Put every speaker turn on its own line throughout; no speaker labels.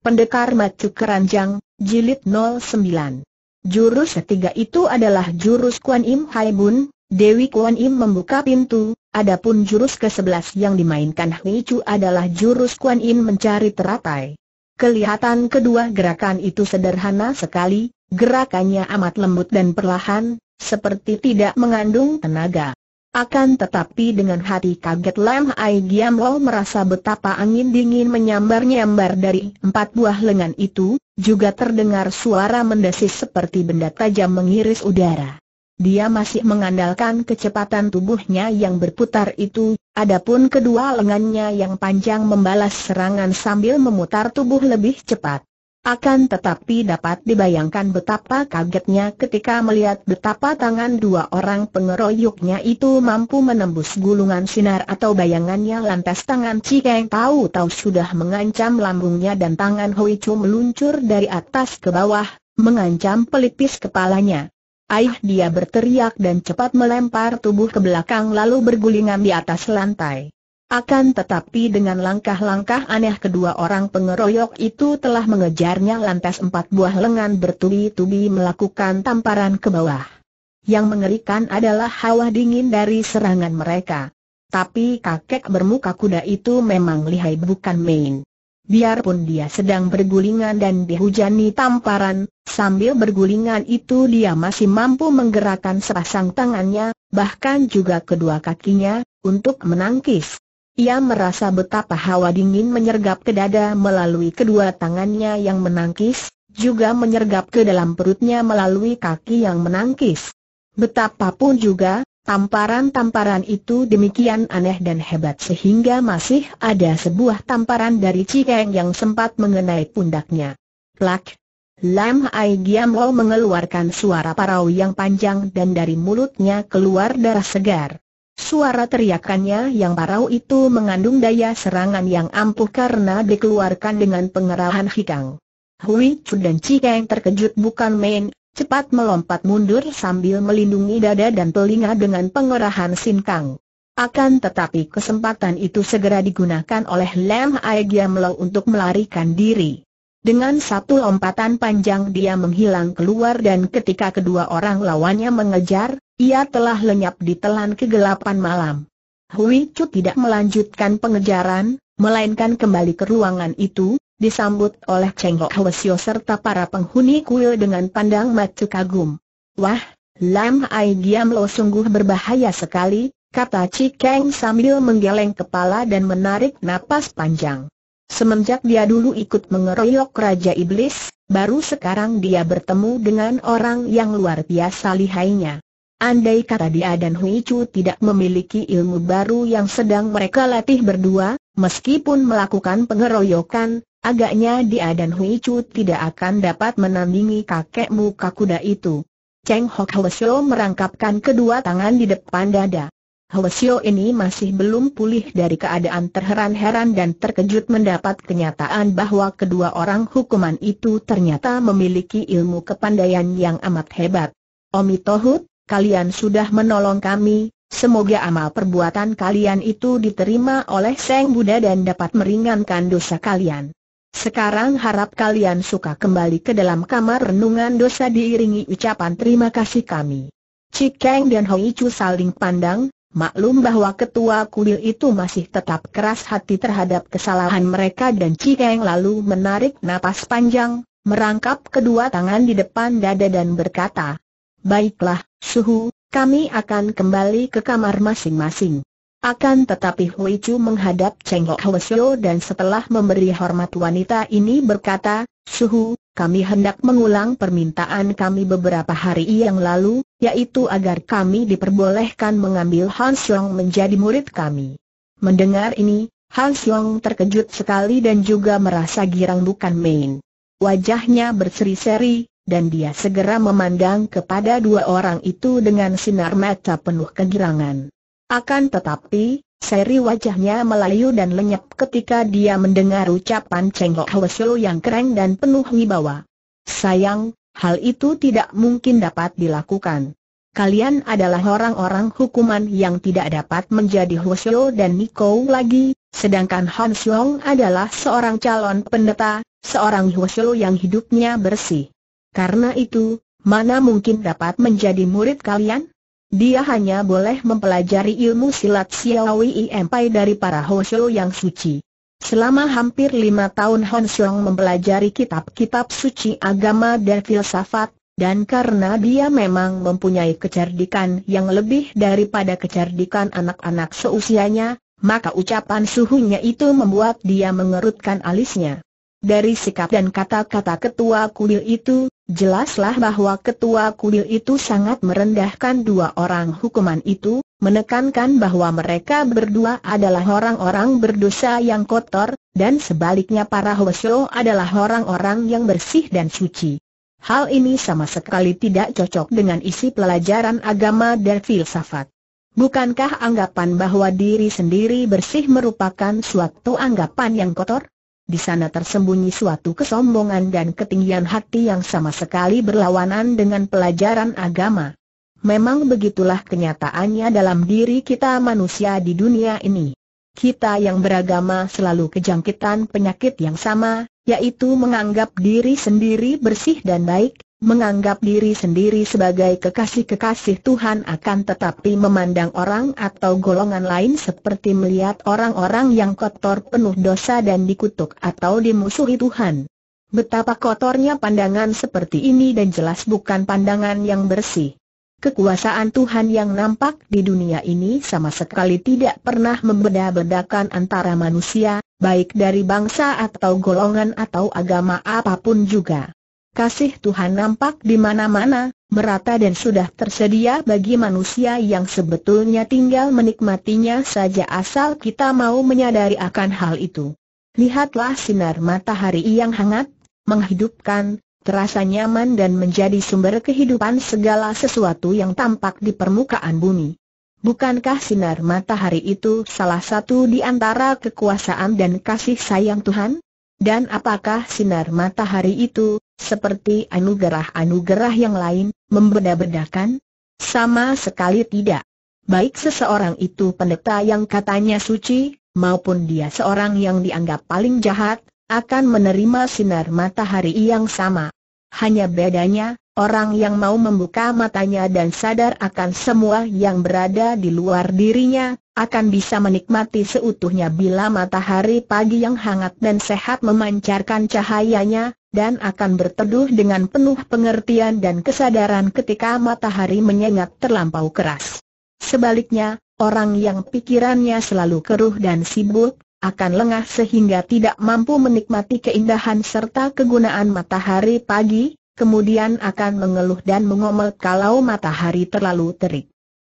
Pendekar Macu Keranjang, Jilid 09. Jurus ketiga itu adalah jurus Kuan Im Hai Bun, Dewi Kuan Im membuka pintu, adapun jurus ke-11 yang dimainkan Hui Chu adalah jurus Kuan Im mencari teratai. Kelihatan kedua gerakan itu sederhana sekali, gerakannya amat lembut dan perlahan, seperti tidak mengandung tenaga. Akan tetapi dengan hati kaget Lam Ai Giam Lo merasa betapa angin dingin menyambar-nyambar dari empat buah lengan itu, juga terdengar suara mendesis seperti benda tajam mengiris udara. Dia masih mengandalkan kecepatan tubuhnya yang berputar itu, adapun kedua lengannya yang panjang membalas serangan sambil memutar tubuh lebih cepat. Akan tetapi dapat dibayangkan betapa kagetnya ketika melihat betapa tangan dua orang pengeroyoknya itu mampu menembus gulungan sinar atau bayangannya lantas tangan Cikeng tahu-tahu sudah mengancam lambungnya dan tangan Hui Chu meluncur dari atas ke bawah, mengancam pelipis kepalanya. Aih dia berteriak dan cepat melempar tubuh ke belakang lalu bergulingan di atas lantai. Akan tetapi dengan langkah-langkah aneh kedua orang pengeroyok itu telah mengejarnya lantas empat buah lengan bertubi-tubi melakukan tamparan ke bawah. Yang mengerikan adalah hawa dingin dari serangan mereka. Tapi kakek bermuka kuda itu memang lihai bukan main. Biarpun dia sedang bergulingan dan dihujani tamparan, sambil bergulingan itu dia masih mampu menggerakkan sepasang tangannya, bahkan juga kedua kakinya, untuk menangkis. Ia merasa betapa hawa dingin menyergap ke dada melalui kedua tangannya yang menangkis, juga menyergap ke dalam perutnya melalui kaki yang menangkis. Betapapun juga, tamparan-tamparan itu demikian aneh dan hebat sehingga masih ada sebuah tamparan dari Cikeng yang sempat mengenai pundaknya. Plak! Lam Hai Giam Ho mengeluarkan suara parau yang panjang dan dari mulutnya keluar darah segar. Suara teriakannya yang parau itu mengandung daya serangan yang ampuh karena dikeluarkan dengan pengerahan hikang. Hui Chu dan Cikeng terkejut bukan main, cepat melompat mundur sambil melindungi dada dan telinga dengan pengerahan sinkang. Akan tetapi kesempatan itu segera digunakan oleh Lam Aigiamlo untuk melarikan diri. Dengan satu lompatan panjang dia menghilang keluar dan ketika kedua orang lawannya mengejar, ia telah lenyap di telan kegelapan malam. Hui Chu tidak melanjutkan pengejaran, melainkan kembali ke ruangan itu, disambut oleh Cheng Ho Hwasyo serta para penghuni kuil dengan pandang mata kagum. Wah, Lam Ai Giam Lo sungguh berbahaya sekali, kata Cikeng sambil menggeleng kepala dan menarik napas panjang. Semenjak dia dulu ikut mengeroyok Raja Iblis, baru sekarang dia bertemu dengan orang yang luar biasa lihainya. Andai kata dia dan Hui Chu tidak memiliki ilmu baru yang sedang mereka latih berdua, meskipun melakukan pengeroyokan, agaknya dia dan Hui Chu tidak akan dapat menandingi kakek muka kuda itu. Cheng Hok Hwasyo merangkapkan kedua tangan di depan dada. Hwasyo ini masih belum pulih dari keadaan terheran-heran dan terkejut mendapat kenyataan bahwa kedua orang hukuman itu ternyata memiliki ilmu kepandaian yang amat hebat. Omi kalian sudah menolong kami, semoga amal perbuatan kalian itu diterima oleh Seng Buddha dan dapat meringankan dosa kalian. Sekarang harap kalian suka kembali ke dalam kamar renungan dosa diiringi ucapan terima kasih kami. Cikeng dan Hong Icu saling pandang, Maklum bahwa ketua kuil itu masih tetap keras hati terhadap kesalahan mereka dan Cikeng lalu menarik napas panjang, merangkap kedua tangan di depan dada dan berkata, Baiklah, Suhu, kami akan kembali ke kamar masing-masing. Akan tetapi Hui Chu menghadap Cheng Ho dan setelah memberi hormat wanita ini berkata, Suhu, kami hendak mengulang permintaan kami beberapa hari yang lalu, yaitu agar kami diperbolehkan mengambil Han Xiong menjadi murid kami. Mendengar ini, Han Xiong terkejut sekali dan juga merasa girang bukan main. Wajahnya berseri-seri, dan dia segera memandang kepada dua orang itu dengan sinar mata penuh kegirangan. Akan tetapi, seri wajahnya melayu dan lenyap ketika dia mendengar ucapan Cheng Ho yang keren dan penuh wibawa. Sayang, hal itu tidak mungkin dapat dilakukan. Kalian adalah orang-orang hukuman yang tidak dapat menjadi Hwasyo dan Niko lagi, sedangkan Han adalah seorang calon pendeta, seorang Hwasyo yang hidupnya bersih. Karena itu, mana mungkin dapat menjadi murid kalian? Dia hanya boleh mempelajari ilmu silat Xiaowi Empai dari para Hosho yang suci. Selama hampir lima tahun Hon mempelajari kitab-kitab suci agama dan filsafat, dan karena dia memang mempunyai kecerdikan yang lebih daripada kecerdikan anak-anak seusianya, maka ucapan suhunya itu membuat dia mengerutkan alisnya. Dari sikap dan kata-kata ketua kuil itu, jelaslah bahwa ketua kuil itu sangat merendahkan dua orang hukuman itu, menekankan bahwa mereka berdua adalah orang-orang berdosa yang kotor, dan sebaliknya para Hwasyo adalah orang-orang yang bersih dan suci. Hal ini sama sekali tidak cocok dengan isi pelajaran agama dan filsafat. Bukankah anggapan bahwa diri sendiri bersih merupakan suatu anggapan yang kotor? Di sana tersembunyi suatu kesombongan dan ketinggian hati yang sama sekali berlawanan dengan pelajaran agama. Memang begitulah kenyataannya dalam diri kita manusia di dunia ini. Kita yang beragama selalu kejangkitan penyakit yang sama, yaitu menganggap diri sendiri bersih dan baik, Menganggap diri sendiri sebagai kekasih-kekasih Tuhan akan tetapi memandang orang atau golongan lain seperti melihat orang-orang yang kotor penuh dosa dan dikutuk atau dimusuhi Tuhan. Betapa kotornya pandangan seperti ini dan jelas bukan pandangan yang bersih. Kekuasaan Tuhan yang nampak di dunia ini sama sekali tidak pernah membeda-bedakan antara manusia, baik dari bangsa atau golongan atau agama apapun juga kasih Tuhan nampak di mana-mana, merata dan sudah tersedia bagi manusia yang sebetulnya tinggal menikmatinya saja asal kita mau menyadari akan hal itu. Lihatlah sinar matahari yang hangat, menghidupkan, terasa nyaman dan menjadi sumber kehidupan segala sesuatu yang tampak di permukaan bumi. Bukankah sinar matahari itu salah satu di antara kekuasaan dan kasih sayang Tuhan? Dan apakah sinar matahari itu, seperti anugerah-anugerah yang lain, membeda-bedakan? Sama sekali tidak. Baik seseorang itu pendeta yang katanya suci, maupun dia seorang yang dianggap paling jahat, akan menerima sinar matahari yang sama. Hanya bedanya, orang yang mau membuka matanya dan sadar akan semua yang berada di luar dirinya, akan bisa menikmati seutuhnya bila matahari pagi yang hangat dan sehat memancarkan cahayanya, dan akan berteduh dengan penuh pengertian dan kesadaran ketika matahari menyengat terlampau keras. Sebaliknya, orang yang pikirannya selalu keruh dan sibuk, akan lengah sehingga tidak mampu menikmati keindahan serta kegunaan matahari pagi, kemudian akan mengeluh dan mengomel kalau matahari terlalu terik.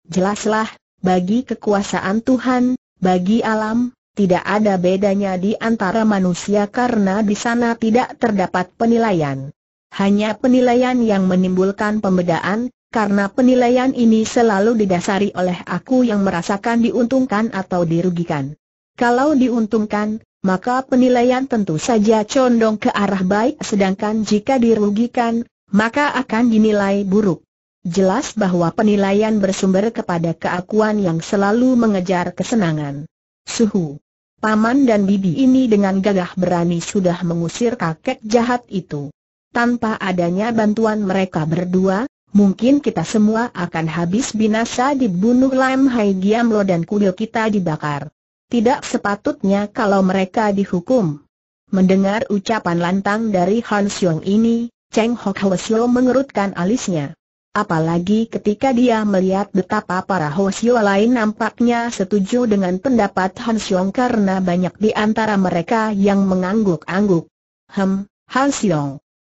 Jelaslah, bagi kekuasaan Tuhan, bagi alam, tidak ada bedanya di antara manusia karena di sana tidak terdapat penilaian. Hanya penilaian yang menimbulkan pembedaan, karena penilaian ini selalu didasari oleh aku yang merasakan diuntungkan atau dirugikan. Kalau diuntungkan, maka penilaian tentu saja condong ke arah baik sedangkan jika dirugikan, maka akan dinilai buruk jelas bahwa penilaian bersumber kepada keakuan yang selalu mengejar kesenangan. Suhu. Paman dan bibi ini dengan gagah berani sudah mengusir kakek jahat itu. Tanpa adanya bantuan mereka berdua, mungkin kita semua akan habis binasa dibunuh Lam Hai Lo dan kuil kita dibakar. Tidak sepatutnya kalau mereka dihukum. Mendengar ucapan lantang dari Han Xiong ini, Cheng Hok Hwasyo mengerutkan alisnya. Apalagi ketika dia melihat betapa para Hosio lain nampaknya setuju dengan pendapat Han karena banyak di antara mereka yang mengangguk-angguk. Hem, Han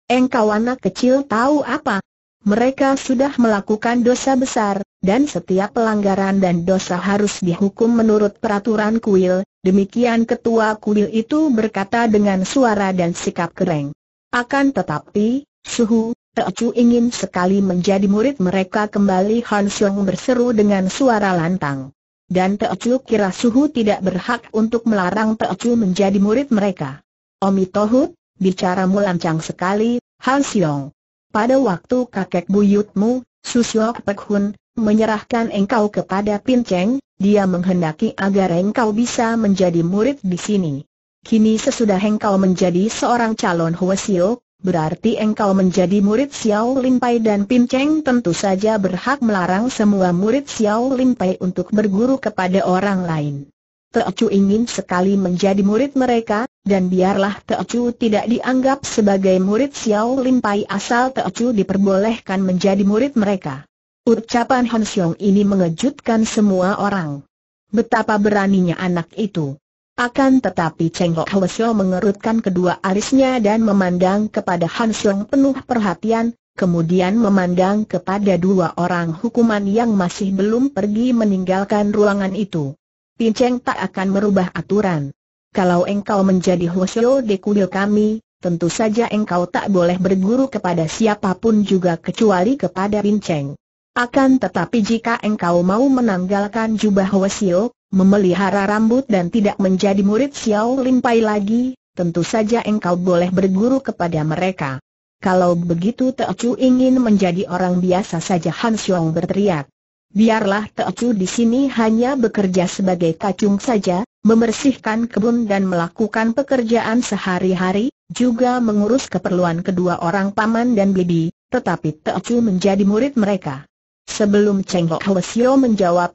Engkau anak kecil tahu apa? Mereka sudah melakukan dosa besar, dan setiap pelanggaran dan dosa harus dihukum menurut peraturan kuil, demikian ketua kuil itu berkata dengan suara dan sikap kering. Akan tetapi, Suhu, Peocu ingin sekali menjadi murid mereka kembali Han Xiong berseru dengan suara lantang. Dan Peocu kira Suhu tidak berhak untuk melarang Peocu menjadi murid mereka. Omi Tohut, bicaramu lancang sekali, Han Xiong. Pada waktu kakek buyutmu, Susyok Pek Hun, menyerahkan engkau kepada Pin Cheng, dia menghendaki agar engkau bisa menjadi murid di sini. Kini sesudah engkau menjadi seorang calon Hwasio, berarti engkau menjadi murid Xiao Lin Pai dan Pin Cheng tentu saja berhak melarang semua murid Xiao Lin Pai untuk berguru kepada orang lain. Teocu ingin sekali menjadi murid mereka, dan biarlah Teocu tidak dianggap sebagai murid Xiao Lin Pai asal Teocu diperbolehkan menjadi murid mereka. Ucapan Hon Xiong ini mengejutkan semua orang. Betapa beraninya anak itu. Akan tetapi Cengkok Hwesyo mengerutkan kedua alisnya dan memandang kepada Han penuh perhatian, kemudian memandang kepada dua orang hukuman yang masih belum pergi meninggalkan ruangan itu. Pinceng tak akan merubah aturan. Kalau engkau menjadi Hwesyo di kuil kami, tentu saja engkau tak boleh berguru kepada siapapun juga kecuali kepada Pinceng. Akan tetapi jika engkau mau menanggalkan jubah Hwesyo, memelihara rambut dan tidak menjadi murid Xiao Limpai Pai lagi, tentu saja engkau boleh berguru kepada mereka. Kalau begitu Chu ingin menjadi orang biasa saja Han Xiong berteriak. Biarlah Chu di sini hanya bekerja sebagai kacung saja, membersihkan kebun dan melakukan pekerjaan sehari-hari, juga mengurus keperluan kedua orang paman dan bibi, tetapi Chu menjadi murid mereka. Sebelum Cheng Ho Hwasyo menjawab,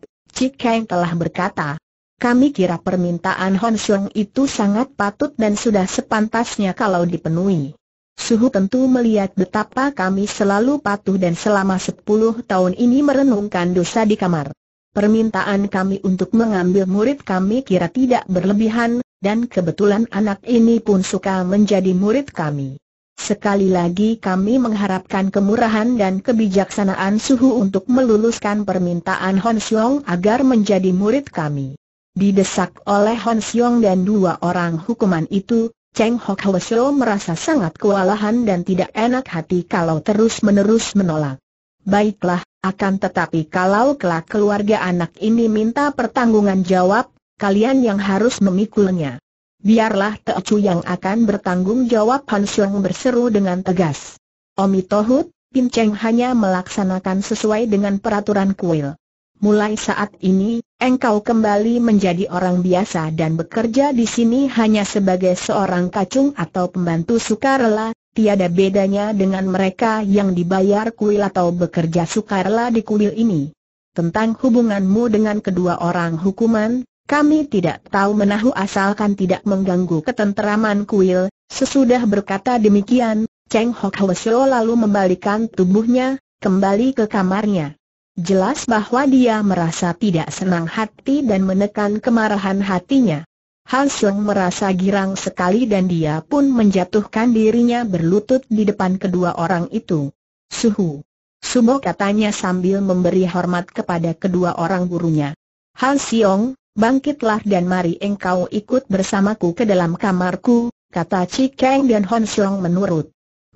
Kang telah berkata, kami kira permintaan Hon Xiong itu sangat patut dan sudah sepantasnya kalau dipenuhi. Suhu tentu melihat betapa kami selalu patuh dan selama 10 tahun ini merenungkan dosa di kamar. Permintaan kami untuk mengambil murid kami kira tidak berlebihan, dan kebetulan anak ini pun suka menjadi murid kami. Sekali lagi kami mengharapkan kemurahan dan kebijaksanaan suhu untuk meluluskan permintaan Hon Xiong agar menjadi murid kami. Didesak oleh Hon Xiong dan dua orang hukuman itu, Cheng Hok Hwesyo merasa sangat kewalahan dan tidak enak hati kalau terus-menerus menolak. Baiklah, akan tetapi kalau kelak keluarga anak ini minta pertanggungan jawab, kalian yang harus memikulnya. Biarlah Teocu yang akan bertanggung jawab Han Xiong berseru dengan tegas. Omi Tohut, Pin Cheng hanya melaksanakan sesuai dengan peraturan kuil. Mulai saat ini, engkau kembali menjadi orang biasa dan bekerja di sini hanya sebagai seorang kacung atau pembantu sukarela, tiada bedanya dengan mereka yang dibayar kuil atau bekerja sukarela di kuil ini. Tentang hubunganmu dengan kedua orang hukuman, kami tidak tahu menahu asalkan tidak mengganggu ketenteraman kuil, sesudah berkata demikian, Cheng Hok Hwasyo lalu membalikan tubuhnya, kembali ke kamarnya. Jelas bahwa dia merasa tidak senang hati dan menekan kemarahan hatinya. Han Seng merasa girang sekali dan dia pun menjatuhkan dirinya berlutut di depan kedua orang itu. Suhu. Sumo katanya sambil memberi hormat kepada kedua orang gurunya. Han Siong, bangkitlah dan mari engkau ikut bersamaku ke dalam kamarku, kata Cikeng Kang dan Hon menurut.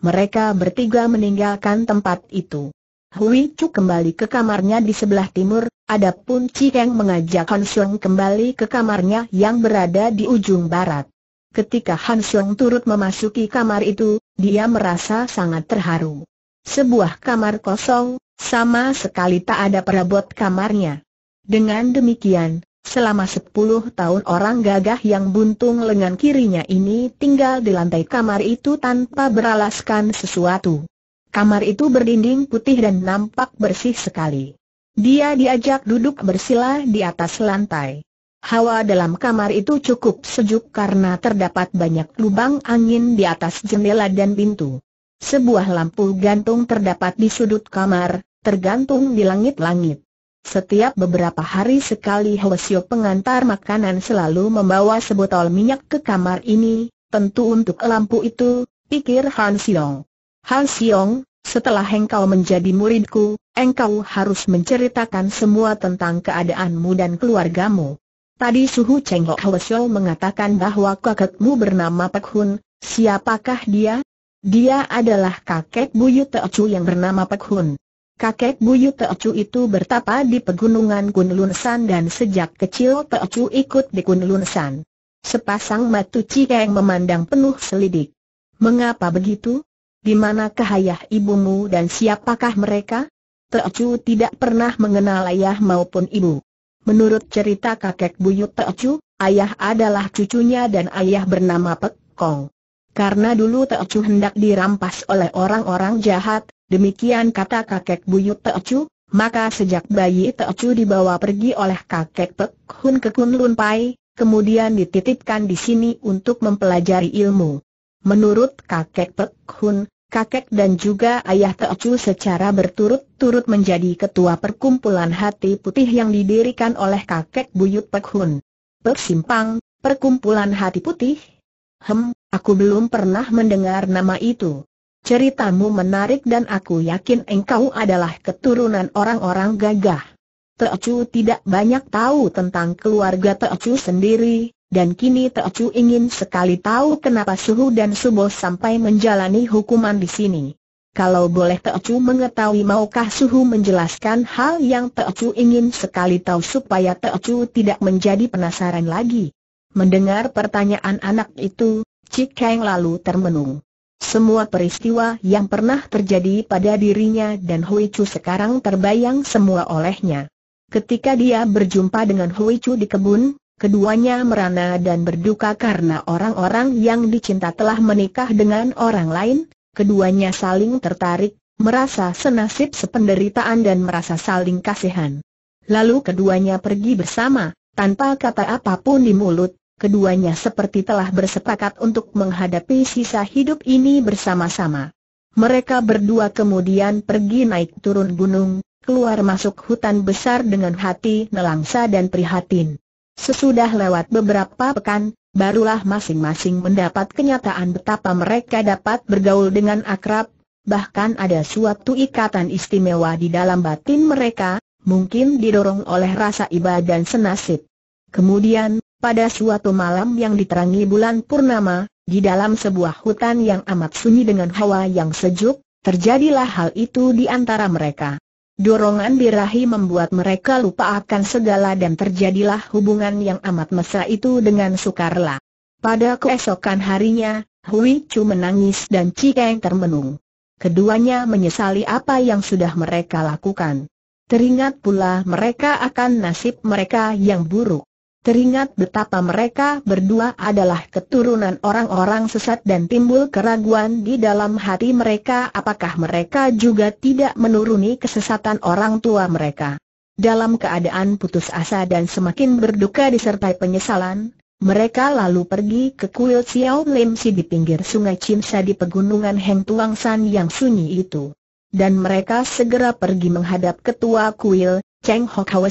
Mereka bertiga meninggalkan tempat itu. Hui Chu kembali ke kamarnya di sebelah timur, adapun Cikeng mengajak Hon Xiong kembali ke kamarnya yang berada di ujung barat. Ketika Han Xiong turut memasuki kamar itu, dia merasa sangat terharu. Sebuah kamar kosong, sama sekali tak ada perabot kamarnya. Dengan demikian, Selama sepuluh tahun orang gagah yang buntung lengan kirinya ini tinggal di lantai kamar itu tanpa beralaskan sesuatu. Kamar itu berdinding putih dan nampak bersih sekali. Dia diajak duduk bersila di atas lantai. Hawa dalam kamar itu cukup sejuk karena terdapat banyak lubang angin di atas jendela dan pintu. Sebuah lampu gantung terdapat di sudut kamar, tergantung di langit-langit. Setiap beberapa hari sekali Hwasyo pengantar makanan selalu membawa sebotol minyak ke kamar ini, tentu untuk lampu itu, pikir Han Siong. Han Siong, setelah engkau menjadi muridku, engkau harus menceritakan semua tentang keadaanmu dan keluargamu. Tadi Suhu Cheng Ho Hwasyo mengatakan bahwa kakekmu bernama Pek Hun, siapakah dia? Dia adalah kakek buyut Teocu yang bernama Pek Hun. Kakek Buyu Teocu itu bertapa di pegunungan Kunlunsan San dan sejak kecil Teocu ikut di Kunlunsan. San. Sepasang matu Cikeng memandang penuh selidik. Mengapa begitu? Di manakah ayah ibumu dan siapakah mereka? Teocu tidak pernah mengenal ayah maupun ibu. Menurut cerita kakek buyut Teocu, ayah adalah cucunya dan ayah bernama Pekong. Kong. Karena dulu Teocu hendak dirampas oleh orang-orang jahat, Demikian kata kakek buyut Teocu, maka sejak bayi Teocu dibawa pergi oleh kakek Pek Hun ke Kunlun Pai, kemudian dititipkan di sini untuk mempelajari ilmu. Menurut kakek Pek Hun, kakek dan juga ayah Teocu secara berturut-turut menjadi ketua perkumpulan hati putih yang didirikan oleh kakek buyut Pek Hun. Pek Simpang, perkumpulan hati putih? Hem, aku belum pernah mendengar nama itu. Ceritamu menarik dan aku yakin engkau adalah keturunan orang-orang gagah. Teocu tidak banyak tahu tentang keluarga Teocu sendiri, dan kini Teocu ingin sekali tahu kenapa Suhu dan Subo sampai menjalani hukuman di sini. Kalau boleh Teocu mengetahui maukah Suhu menjelaskan hal yang Teocu ingin sekali tahu supaya Teocu tidak menjadi penasaran lagi. Mendengar pertanyaan anak itu, Cik Kang lalu termenung. Semua peristiwa yang pernah terjadi pada dirinya dan Hui Chu sekarang terbayang semua olehnya. Ketika dia berjumpa dengan Hui Chu di kebun, keduanya merana dan berduka karena orang-orang yang dicinta telah menikah dengan orang lain, keduanya saling tertarik, merasa senasib sependeritaan dan merasa saling kasihan. Lalu keduanya pergi bersama, tanpa kata apapun di mulut, keduanya seperti telah bersepakat untuk menghadapi sisa hidup ini bersama-sama. Mereka berdua kemudian pergi naik turun gunung, keluar masuk hutan besar dengan hati nelangsa dan prihatin. Sesudah lewat beberapa pekan, barulah masing-masing mendapat kenyataan betapa mereka dapat bergaul dengan akrab, bahkan ada suatu ikatan istimewa di dalam batin mereka, mungkin didorong oleh rasa iba dan senasib. Kemudian, pada suatu malam yang diterangi bulan purnama, di dalam sebuah hutan yang amat sunyi dengan hawa yang sejuk, terjadilah hal itu di antara mereka. Dorongan birahi membuat mereka lupa akan segala dan terjadilah hubungan yang amat mesra itu dengan sukarela. Pada keesokan harinya, Hui Chu menangis dan Cikeng termenung. Keduanya menyesali apa yang sudah mereka lakukan. Teringat pula mereka akan nasib mereka yang buruk teringat betapa mereka berdua adalah keturunan orang-orang sesat dan timbul keraguan di dalam hati mereka apakah mereka juga tidak menuruni kesesatan orang tua mereka. Dalam keadaan putus asa dan semakin berduka disertai penyesalan, mereka lalu pergi ke kuil Xiao Lim Si di pinggir sungai Cimsa di pegunungan Heng Tuang San yang sunyi itu. Dan mereka segera pergi menghadap ketua kuil, Cheng Hok Hwa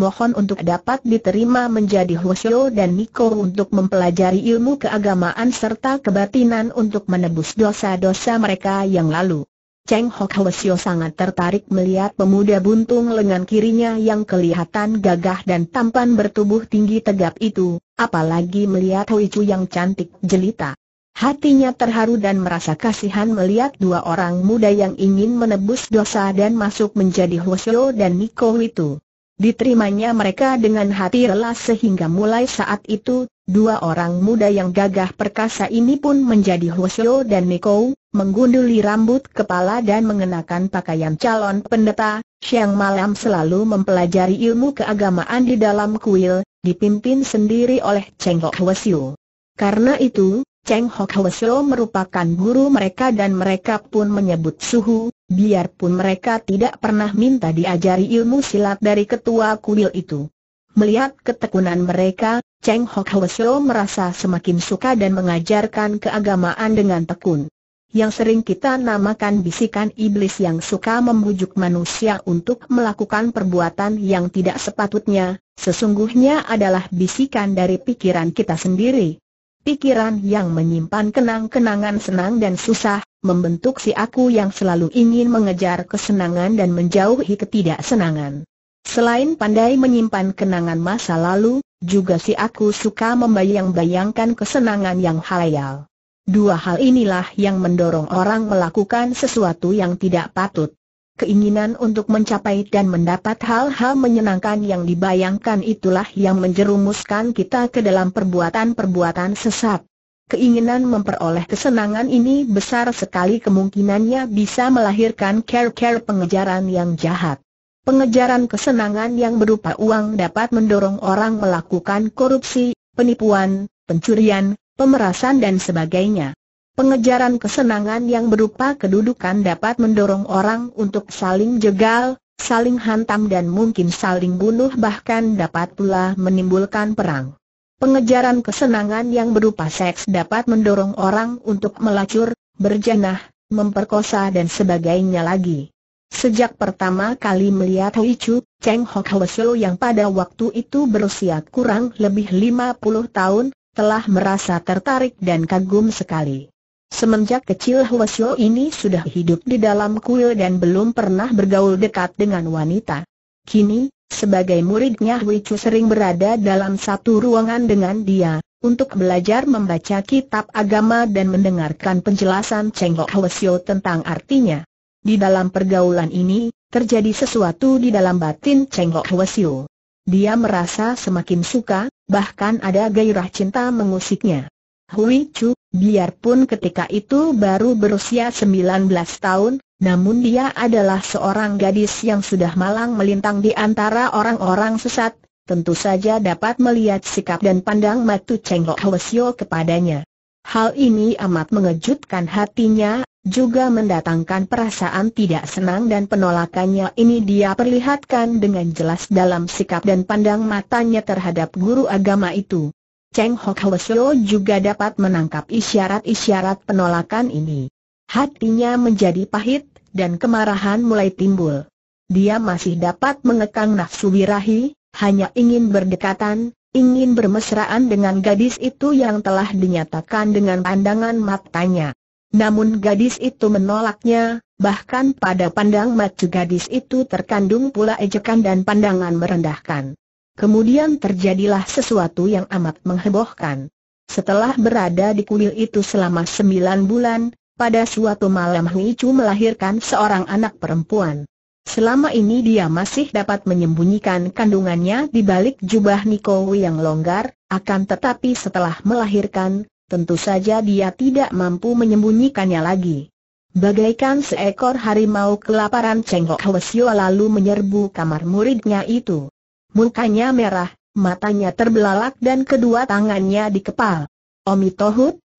mohon untuk dapat diterima menjadi Hwasyo dan Niko untuk mempelajari ilmu keagamaan serta kebatinan untuk menebus dosa-dosa mereka yang lalu. Cheng Hok Hwasyo sangat tertarik melihat pemuda buntung lengan kirinya yang kelihatan gagah dan tampan bertubuh tinggi tegap itu, apalagi melihat Hui Chu yang cantik jelita. Hatinya terharu dan merasa kasihan melihat dua orang muda yang ingin menebus dosa dan masuk menjadi Hwasyo dan Niko itu. Diterimanya mereka dengan hati rela sehingga mulai saat itu, dua orang muda yang gagah perkasa ini pun menjadi Hwasyo dan Niko, menggunduli rambut kepala dan mengenakan pakaian calon pendeta, siang malam selalu mempelajari ilmu keagamaan di dalam kuil, dipimpin sendiri oleh Cheng Hok Hwasyo. Karena itu, Cheng Hok Hwasyo merupakan guru mereka dan mereka pun menyebut suhu, biarpun mereka tidak pernah minta diajari ilmu silat dari ketua kuil itu. Melihat ketekunan mereka, Cheng Hok Siu merasa semakin suka dan mengajarkan keagamaan dengan tekun. Yang sering kita namakan bisikan iblis yang suka membujuk manusia untuk melakukan perbuatan yang tidak sepatutnya, sesungguhnya adalah bisikan dari pikiran kita sendiri. Pikiran yang menyimpan kenang-kenangan senang dan susah, membentuk si aku yang selalu ingin mengejar kesenangan dan menjauhi ketidaksenangan. Selain pandai menyimpan kenangan masa lalu, juga si aku suka membayang-bayangkan kesenangan yang halal. Dua hal inilah yang mendorong orang melakukan sesuatu yang tidak patut. Keinginan untuk mencapai dan mendapat hal-hal menyenangkan yang dibayangkan itulah yang menjerumuskan kita ke dalam perbuatan-perbuatan sesat. Keinginan memperoleh kesenangan ini besar sekali kemungkinannya bisa melahirkan care-care pengejaran yang jahat. Pengejaran kesenangan yang berupa uang dapat mendorong orang melakukan korupsi, penipuan, pencurian, pemerasan dan sebagainya. Pengejaran kesenangan yang berupa kedudukan dapat mendorong orang untuk saling jegal, saling hantam dan mungkin saling bunuh bahkan dapat pula menimbulkan perang. Pengejaran kesenangan yang berupa seks dapat mendorong orang untuk melacur, berjanah, memperkosa dan sebagainya lagi. Sejak pertama kali melihat Hui Chu, Cheng Hok Hwesyo yang pada waktu itu berusia kurang lebih 50 tahun, telah merasa tertarik dan kagum sekali. Semenjak kecil Hwesyo ini sudah hidup di dalam kuil dan belum pernah bergaul dekat dengan wanita. Kini, sebagai muridnya Hui Chu sering berada dalam satu ruangan dengan dia, untuk belajar membaca kitab agama dan mendengarkan penjelasan Cheng Ho Hwesio tentang artinya. Di dalam pergaulan ini, terjadi sesuatu di dalam batin Cheng Ho Hwesio. Dia merasa semakin suka, bahkan ada gairah cinta mengusiknya. Hui Chu, biarpun ketika itu baru berusia 19 tahun, namun dia adalah seorang gadis yang sudah malang melintang di antara orang-orang sesat, tentu saja dapat melihat sikap dan pandang matu Cheng Ho Hwasyo kepadanya. Hal ini amat mengejutkan hatinya, juga mendatangkan perasaan tidak senang dan penolakannya ini dia perlihatkan dengan jelas dalam sikap dan pandang matanya terhadap guru agama itu. Cheng Hok Hwasyo juga dapat menangkap isyarat-isyarat penolakan ini. Hatinya menjadi pahit, dan kemarahan mulai timbul. Dia masih dapat mengekang nafsu Wirahi, hanya ingin berdekatan, ingin bermesraan dengan gadis itu yang telah dinyatakan dengan pandangan matanya. Namun gadis itu menolaknya, bahkan pada pandang mata gadis itu terkandung pula ejekan dan pandangan merendahkan. Kemudian terjadilah sesuatu yang amat menghebohkan. Setelah berada di kuil itu selama sembilan bulan, pada suatu malam Hui Chu melahirkan seorang anak perempuan. Selama ini dia masih dapat menyembunyikan kandungannya di balik jubah Niko yang longgar, akan tetapi setelah melahirkan, tentu saja dia tidak mampu menyembunyikannya lagi. Bagaikan seekor harimau kelaparan cengkok Ho lalu menyerbu kamar muridnya itu. Mukanya merah, matanya terbelalak dan kedua tangannya dikepal. Omi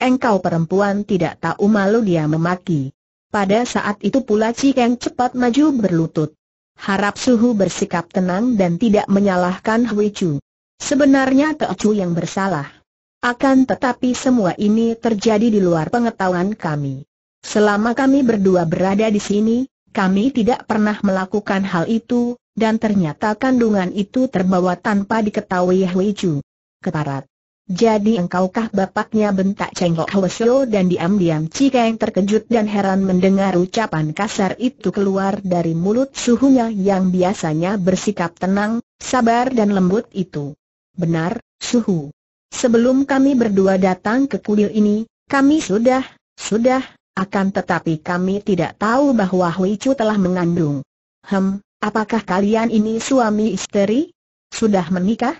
Engkau perempuan tidak tahu malu dia memaki. Pada saat itu pula Cikeng cepat maju berlutut. Harap Suhu bersikap tenang dan tidak menyalahkan Hui Chu. Sebenarnya Chu yang bersalah. Akan tetapi semua ini terjadi di luar pengetahuan kami. Selama kami berdua berada di sini, kami tidak pernah melakukan hal itu, dan ternyata kandungan itu terbawa tanpa diketahui Hui Chu. Keparat. Jadi engkaukah bapaknya bentak cengkok Hwesyo dan diam-diam Cika yang terkejut dan heran mendengar ucapan kasar itu keluar dari mulut suhunya yang biasanya bersikap tenang, sabar dan lembut itu. Benar, suhu. Sebelum kami berdua datang ke kuil ini, kami sudah, sudah, akan tetapi kami tidak tahu bahwa Hui telah mengandung. Hem, apakah kalian ini suami istri? Sudah menikah?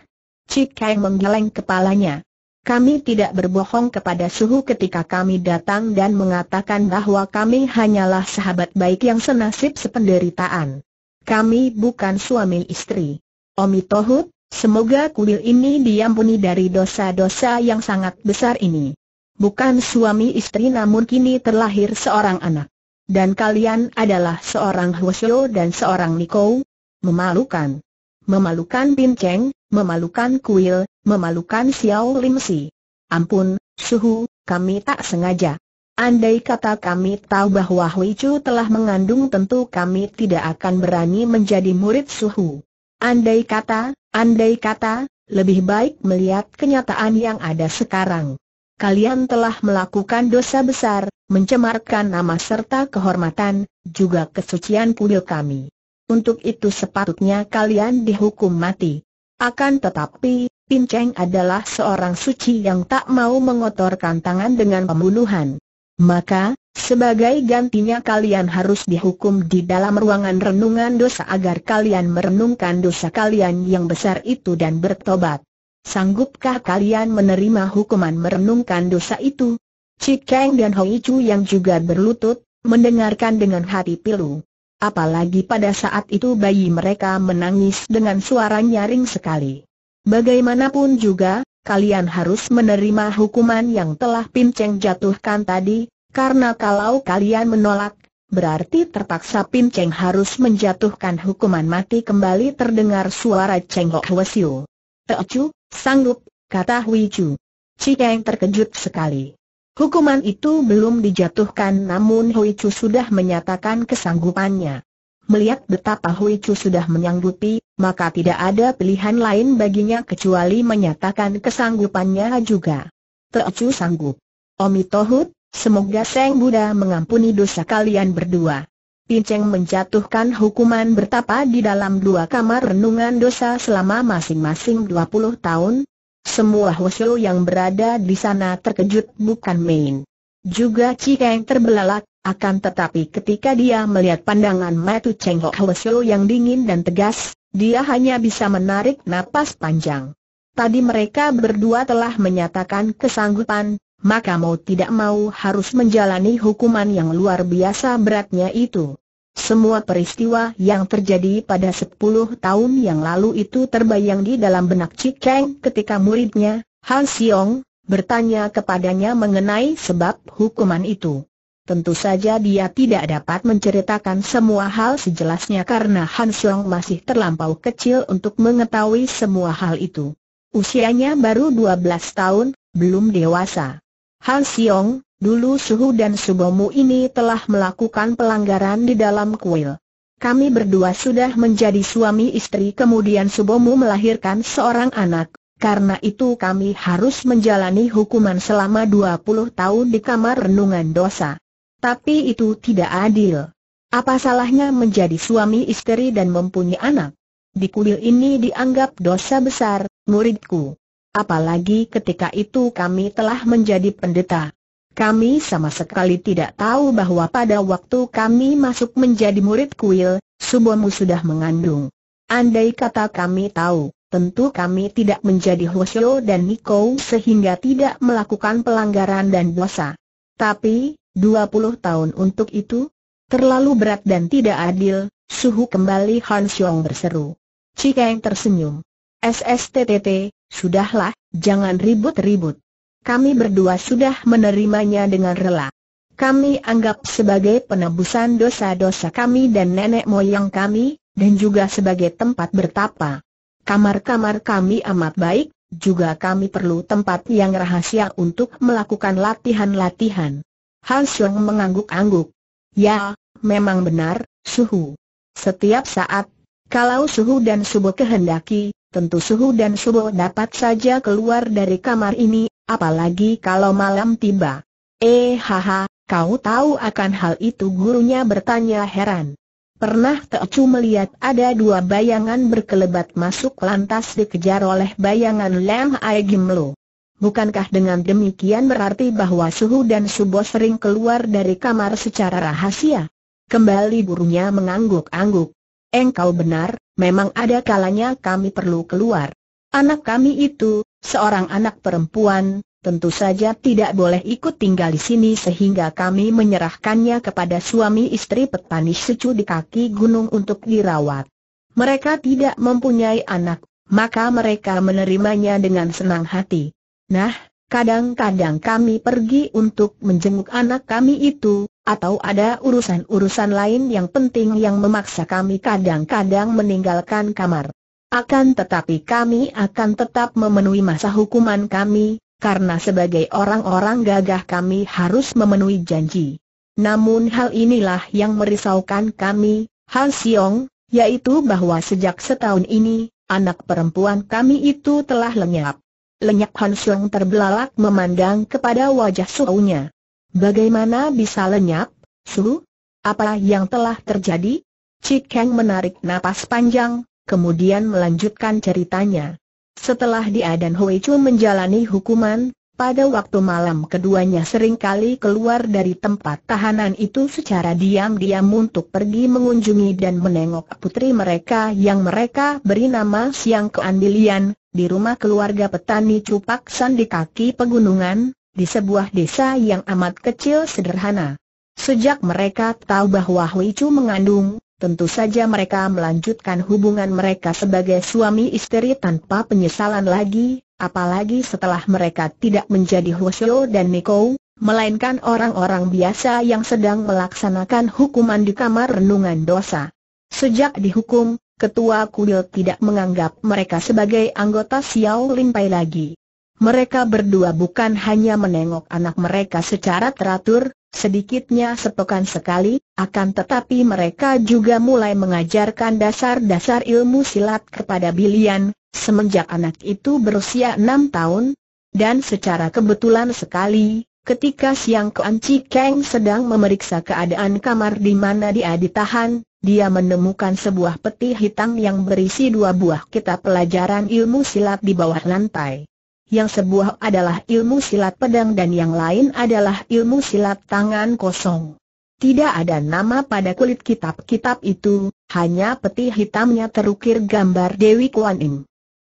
Cik Kai menggeleng kepalanya. Kami tidak berbohong kepada suhu ketika kami datang dan mengatakan bahwa kami hanyalah sahabat baik yang senasib sependeritaan. Kami bukan suami istri. Omi Tohut, semoga kuil ini diampuni dari dosa-dosa yang sangat besar ini. Bukan suami istri namun kini terlahir seorang anak. Dan kalian adalah seorang Hwasyo dan seorang Niko. Memalukan. Memalukan Pinceng, memalukan kuil, memalukan Xiao Lim Si. Ampun, suhu, kami tak sengaja. Andai kata kami tahu bahwa Hui Chu telah mengandung tentu kami tidak akan berani menjadi murid suhu. Andai kata, andai kata, lebih baik melihat kenyataan yang ada sekarang. Kalian telah melakukan dosa besar, mencemarkan nama serta kehormatan, juga kesucian kuil kami. Untuk itu sepatutnya kalian dihukum mati. Akan tetapi, Pin Cheng adalah seorang suci yang tak mau mengotorkan tangan dengan pembunuhan. Maka, sebagai gantinya kalian harus dihukum di dalam ruangan renungan dosa agar kalian merenungkan dosa kalian yang besar itu dan bertobat. Sanggupkah kalian menerima hukuman merenungkan dosa itu? Cikeng dan Hoi Chu yang juga berlutut, mendengarkan dengan hati pilu. Apalagi pada saat itu bayi mereka menangis dengan suara nyaring sekali. Bagaimanapun juga, kalian harus menerima hukuman yang telah Pinceng jatuhkan tadi, karena kalau kalian menolak, berarti terpaksa Pinceng harus menjatuhkan hukuman mati kembali terdengar suara Cheng Ho Teo Teocu, sanggup, kata Hui Chu. Cikeng terkejut sekali. Hukuman itu belum dijatuhkan namun Hui Chu sudah menyatakan kesanggupannya. Melihat betapa Hui Chu sudah menyanggupi, maka tidak ada pilihan lain baginya kecuali menyatakan kesanggupannya juga. Chu sanggup. Omi Tohut, semoga Seng Buddha mengampuni dosa kalian berdua. Pinceng menjatuhkan hukuman bertapa di dalam dua kamar renungan dosa selama masing-masing 20 tahun, semua Hoshu yang berada di sana terkejut bukan main. Juga Cikeng terbelalak, akan tetapi ketika dia melihat pandangan Matu Cheng Ho Hoshu yang dingin dan tegas, dia hanya bisa menarik napas panjang. Tadi mereka berdua telah menyatakan kesanggupan, maka mau tidak mau harus menjalani hukuman yang luar biasa beratnya itu. Semua peristiwa yang terjadi pada 10 tahun yang lalu itu terbayang di dalam benak Cik Cheng ketika muridnya, Han Siong, bertanya kepadanya mengenai sebab hukuman itu. Tentu saja dia tidak dapat menceritakan semua hal sejelasnya karena Han Siong masih terlampau kecil untuk mengetahui semua hal itu. Usianya baru 12 tahun, belum dewasa. Han Siong, Dulu Suhu dan Subomu ini telah melakukan pelanggaran di dalam kuil. Kami berdua sudah menjadi suami istri kemudian Subomu melahirkan seorang anak. Karena itu kami harus menjalani hukuman selama 20 tahun di kamar renungan dosa. Tapi itu tidak adil. Apa salahnya menjadi suami istri dan mempunyai anak? Di kuil ini dianggap dosa besar, muridku. Apalagi ketika itu kami telah menjadi pendeta. Kami sama sekali tidak tahu bahwa pada waktu kami masuk menjadi murid kuil, Subomu sudah mengandung. Andai kata kami tahu, tentu kami tidak menjadi Hoshio dan Niko sehingga tidak melakukan pelanggaran dan dosa. Tapi, 20 tahun untuk itu? Terlalu berat dan tidak adil, suhu kembali Han Xiong berseru. Cikeng tersenyum. SSTTT, sudahlah, jangan ribut-ribut kami berdua sudah menerimanya dengan rela. Kami anggap sebagai penebusan dosa-dosa kami dan nenek moyang kami, dan juga sebagai tempat bertapa. Kamar-kamar kami amat baik, juga kami perlu tempat yang rahasia untuk melakukan latihan-latihan. Hal Sung mengangguk-angguk. Ya, memang benar, suhu. Setiap saat, kalau suhu dan subuh kehendaki, tentu Suhu dan Subo dapat saja keluar dari kamar ini, apalagi kalau malam tiba. Eh haha, kau tahu akan hal itu gurunya bertanya heran. Pernah Teocu melihat ada dua bayangan berkelebat masuk lantas dikejar oleh bayangan Lam Aegimlo. Bukankah dengan demikian berarti bahwa Suhu dan Subo sering keluar dari kamar secara rahasia? Kembali gurunya mengangguk-angguk engkau benar, memang ada kalanya kami perlu keluar. Anak kami itu, seorang anak perempuan, tentu saja tidak boleh ikut tinggal di sini sehingga kami menyerahkannya kepada suami istri petani secu di kaki gunung untuk dirawat. Mereka tidak mempunyai anak, maka mereka menerimanya dengan senang hati. Nah, Kadang-kadang kami pergi untuk menjenguk anak kami itu, atau ada urusan-urusan lain yang penting yang memaksa kami kadang-kadang meninggalkan kamar. Akan tetapi kami akan tetap memenuhi masa hukuman kami, karena sebagai orang-orang gagah kami harus memenuhi janji. Namun hal inilah yang merisaukan kami, Han Siong, yaitu bahwa sejak setahun ini, anak perempuan kami itu telah lenyap. Lenyap Han terbelalak memandang kepada wajah Suhunya. Bagaimana bisa lenyap, Su? Apa yang telah terjadi? Cikeng menarik napas panjang, kemudian melanjutkan ceritanya. Setelah dia dan Hui Chu menjalani hukuman, pada waktu malam keduanya seringkali keluar dari tempat tahanan itu secara diam-diam untuk pergi mengunjungi dan menengok putri mereka yang mereka beri nama Siang Keandilian, di rumah keluarga petani Cupak San di kaki pegunungan, di sebuah desa yang amat kecil sederhana. Sejak mereka tahu bahwa Hui Chu mengandung, tentu saja mereka melanjutkan hubungan mereka sebagai suami istri tanpa penyesalan lagi, apalagi setelah mereka tidak menjadi Huosyo dan Niko, melainkan orang-orang biasa yang sedang melaksanakan hukuman di kamar renungan dosa. Sejak dihukum, ketua kuil tidak menganggap mereka sebagai anggota Xiao Pai lagi. Mereka berdua bukan hanya menengok anak mereka secara teratur, sedikitnya sepekan sekali, akan tetapi mereka juga mulai mengajarkan dasar-dasar ilmu silat kepada Bilian, semenjak anak itu berusia enam tahun, dan secara kebetulan sekali, ketika siang Chi Kang sedang memeriksa keadaan kamar di mana dia ditahan, dia menemukan sebuah peti hitam yang berisi dua buah kitab pelajaran ilmu silat di bawah lantai. Yang sebuah adalah ilmu silat pedang dan yang lain adalah ilmu silat tangan kosong. Tidak ada nama pada kulit kitab-kitab itu, hanya peti hitamnya terukir gambar Dewi Kuan Im.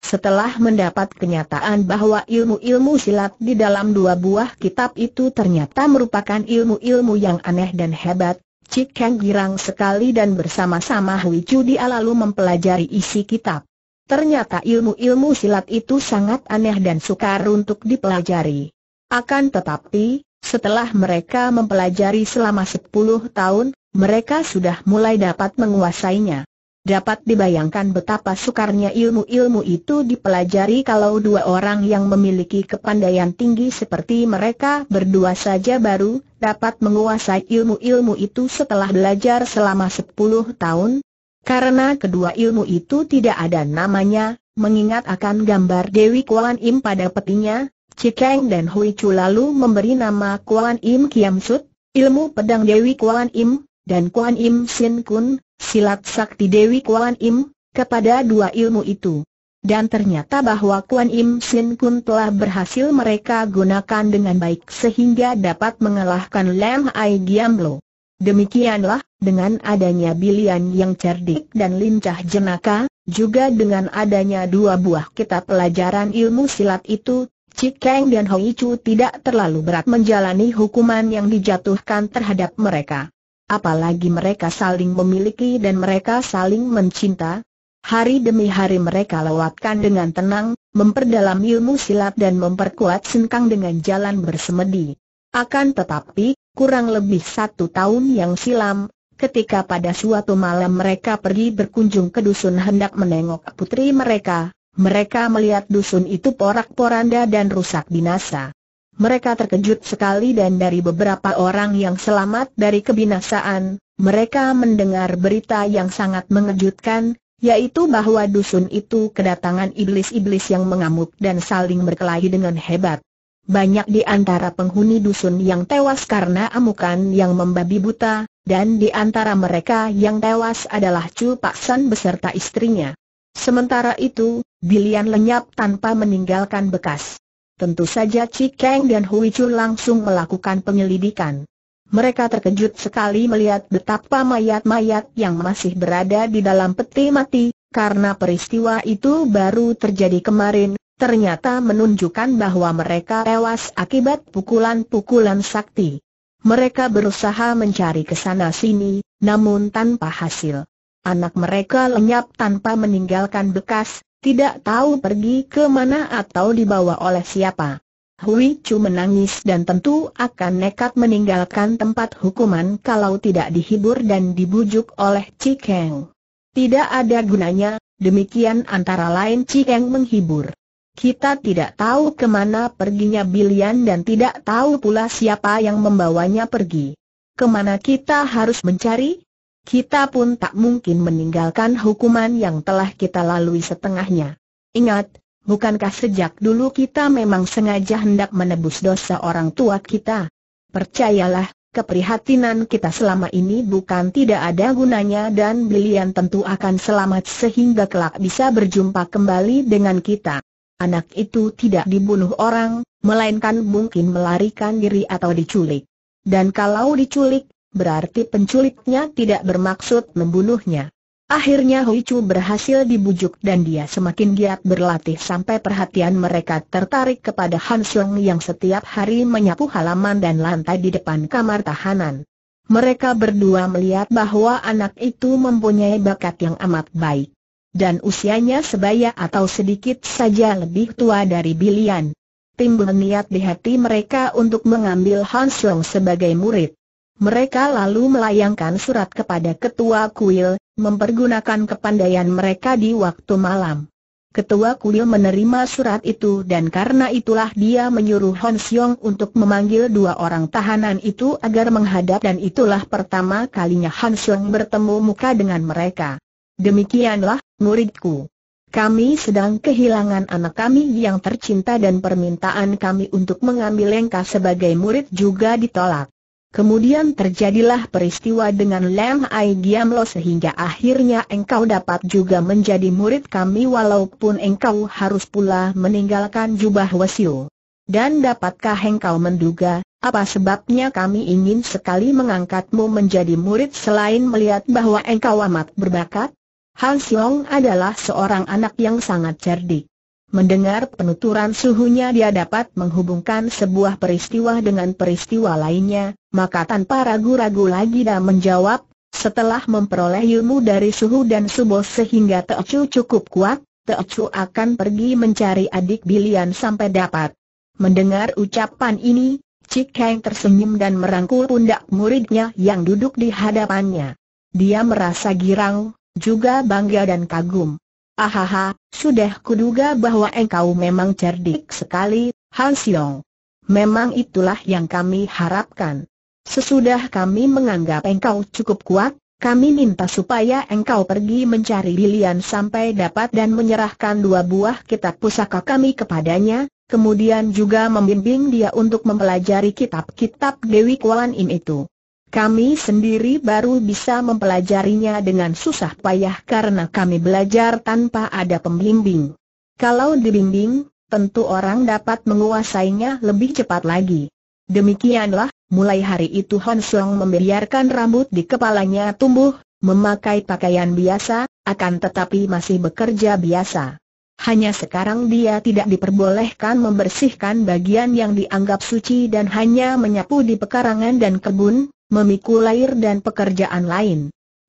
Setelah mendapat kenyataan bahwa ilmu-ilmu silat di dalam dua buah kitab itu ternyata merupakan ilmu-ilmu yang aneh dan hebat, Cik Kang girang sekali dan bersama-sama Hui Chu dia lalu mempelajari isi kitab. Ternyata ilmu-ilmu silat itu sangat aneh dan sukar untuk dipelajari. Akan tetapi, setelah mereka mempelajari selama 10 tahun, mereka sudah mulai dapat menguasainya. Dapat dibayangkan betapa sukarnya ilmu-ilmu itu dipelajari kalau dua orang yang memiliki kepandaian tinggi seperti mereka berdua saja baru dapat menguasai ilmu-ilmu itu setelah belajar selama 10 tahun. Karena kedua ilmu itu tidak ada namanya, mengingat akan gambar Dewi Kuan Im pada petinya, Cikeng dan Hui Chu lalu memberi nama Kuan Im Kiam Sut, ilmu pedang Dewi Kuan Im, dan Kuan Im Sin Kun, silat sakti Dewi Kuan Im, kepada dua ilmu itu. Dan ternyata bahwa Kuan Im Sin Kun telah berhasil mereka gunakan dengan baik sehingga dapat mengalahkan Lam Ai Lo. Demikianlah, dengan adanya bilian yang cerdik dan lincah jenaka, juga dengan adanya dua buah kitab pelajaran ilmu silat itu, Cik Kang dan Hoi Chu tidak terlalu berat menjalani hukuman yang dijatuhkan terhadap mereka apalagi mereka saling memiliki dan mereka saling mencinta. Hari demi hari mereka lewatkan dengan tenang, memperdalam ilmu silat dan memperkuat senkang dengan jalan bersemedi. Akan tetapi, kurang lebih satu tahun yang silam, ketika pada suatu malam mereka pergi berkunjung ke dusun hendak menengok putri mereka, mereka melihat dusun itu porak-poranda dan rusak binasa mereka terkejut sekali dan dari beberapa orang yang selamat dari kebinasaan, mereka mendengar berita yang sangat mengejutkan, yaitu bahwa dusun itu kedatangan iblis-iblis yang mengamuk dan saling berkelahi dengan hebat. Banyak di antara penghuni dusun yang tewas karena amukan yang membabi buta, dan di antara mereka yang tewas adalah Chu Pak San beserta istrinya. Sementara itu, Bilian lenyap tanpa meninggalkan bekas. Tentu saja Cik Kang dan Hui Chu langsung melakukan penyelidikan. Mereka terkejut sekali melihat betapa mayat-mayat yang masih berada di dalam peti mati, karena peristiwa itu baru terjadi kemarin, ternyata menunjukkan bahwa mereka tewas akibat pukulan-pukulan sakti. Mereka berusaha mencari ke sana-sini, namun tanpa hasil. Anak mereka lenyap tanpa meninggalkan bekas, tidak tahu pergi ke mana atau dibawa oleh siapa. Hui Chu menangis dan tentu akan nekat meninggalkan tempat hukuman kalau tidak dihibur dan dibujuk oleh Cikeng. Tidak ada gunanya, demikian antara lain Cikeng menghibur. Kita tidak tahu kemana perginya Bilian dan tidak tahu pula siapa yang membawanya pergi. Kemana kita harus mencari? kita pun tak mungkin meninggalkan hukuman yang telah kita lalui setengahnya. Ingat, bukankah sejak dulu kita memang sengaja hendak menebus dosa orang tua kita? Percayalah, keprihatinan kita selama ini bukan tidak ada gunanya dan belian tentu akan selamat sehingga kelak bisa berjumpa kembali dengan kita. Anak itu tidak dibunuh orang, melainkan mungkin melarikan diri atau diculik. Dan kalau diculik, berarti penculiknya tidak bermaksud membunuhnya. Akhirnya Hui Chu berhasil dibujuk dan dia semakin giat berlatih sampai perhatian mereka tertarik kepada Han Xiong yang setiap hari menyapu halaman dan lantai di depan kamar tahanan. Mereka berdua melihat bahwa anak itu mempunyai bakat yang amat baik. Dan usianya sebaya atau sedikit saja lebih tua dari Bilian. Timbul niat di hati mereka untuk mengambil Han Xiong sebagai murid. Mereka lalu melayangkan surat kepada ketua kuil, mempergunakan kepandaian mereka di waktu malam. Ketua kuil menerima surat itu dan karena itulah dia menyuruh Hon Xiong untuk memanggil dua orang tahanan itu agar menghadap dan itulah pertama kalinya Hon Xiong bertemu muka dengan mereka. Demikianlah, muridku. Kami sedang kehilangan anak kami yang tercinta dan permintaan kami untuk mengambil Lengka sebagai murid juga ditolak. Kemudian terjadilah peristiwa dengan Lam Ai Giamlo sehingga akhirnya engkau dapat juga menjadi murid kami walaupun engkau harus pula meninggalkan jubah Wasiu. Dan dapatkah engkau menduga, apa sebabnya kami ingin sekali mengangkatmu menjadi murid selain melihat bahwa engkau amat berbakat? Han Xiong adalah seorang anak yang sangat cerdik. Mendengar penuturan suhunya dia dapat menghubungkan sebuah peristiwa dengan peristiwa lainnya, maka tanpa ragu-ragu lagi dia menjawab, setelah memperoleh ilmu dari suhu dan subo sehingga Teocu cukup kuat, Teocu akan pergi mencari adik Bilian sampai dapat. Mendengar ucapan ini, Cik Heng tersenyum dan merangkul pundak muridnya yang duduk di hadapannya. Dia merasa girang, juga bangga dan kagum. Ahaha, sudah kuduga bahwa engkau memang cerdik sekali, Han Siong. Memang itulah yang kami harapkan. Sesudah kami menganggap engkau cukup kuat, kami minta supaya engkau pergi mencari Lilian sampai dapat dan menyerahkan dua buah kitab pusaka kami kepadanya, kemudian juga membimbing dia untuk mempelajari kitab-kitab Dewi Kuan Im itu. Kami sendiri baru bisa mempelajarinya dengan susah payah karena kami belajar tanpa ada pembimbing. Kalau dibimbing, tentu orang dapat menguasainya lebih cepat lagi. Demikianlah, mulai hari itu Hon Song membiarkan rambut di kepalanya tumbuh, memakai pakaian biasa, akan tetapi masih bekerja biasa. Hanya sekarang dia tidak diperbolehkan membersihkan bagian yang dianggap suci dan hanya menyapu di pekarangan dan kebun, memikul air dan pekerjaan lain.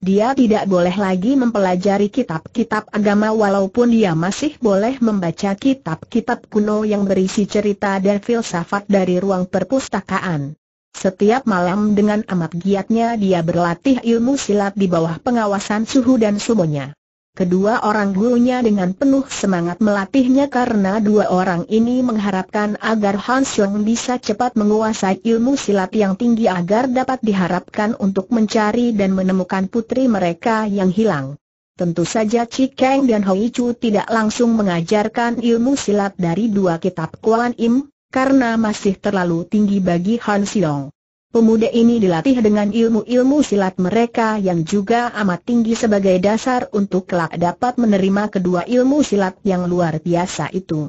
Dia tidak boleh lagi mempelajari kitab-kitab agama walaupun dia masih boleh membaca kitab-kitab kuno yang berisi cerita dan filsafat dari ruang perpustakaan. Setiap malam dengan amat giatnya dia berlatih ilmu silat di bawah pengawasan suhu dan sumonya. Kedua orang gurunya dengan penuh semangat melatihnya karena dua orang ini mengharapkan agar Han Xiong bisa cepat menguasai ilmu silat yang tinggi agar dapat diharapkan untuk mencari dan menemukan putri mereka yang hilang. Tentu saja Chi Kang dan Hoi Chu tidak langsung mengajarkan ilmu silat dari dua kitab Kuan Im, karena masih terlalu tinggi bagi Han Xiong. Pemuda ini dilatih dengan ilmu-ilmu silat mereka yang juga amat tinggi sebagai dasar untuk kelak dapat menerima kedua ilmu silat yang luar biasa itu.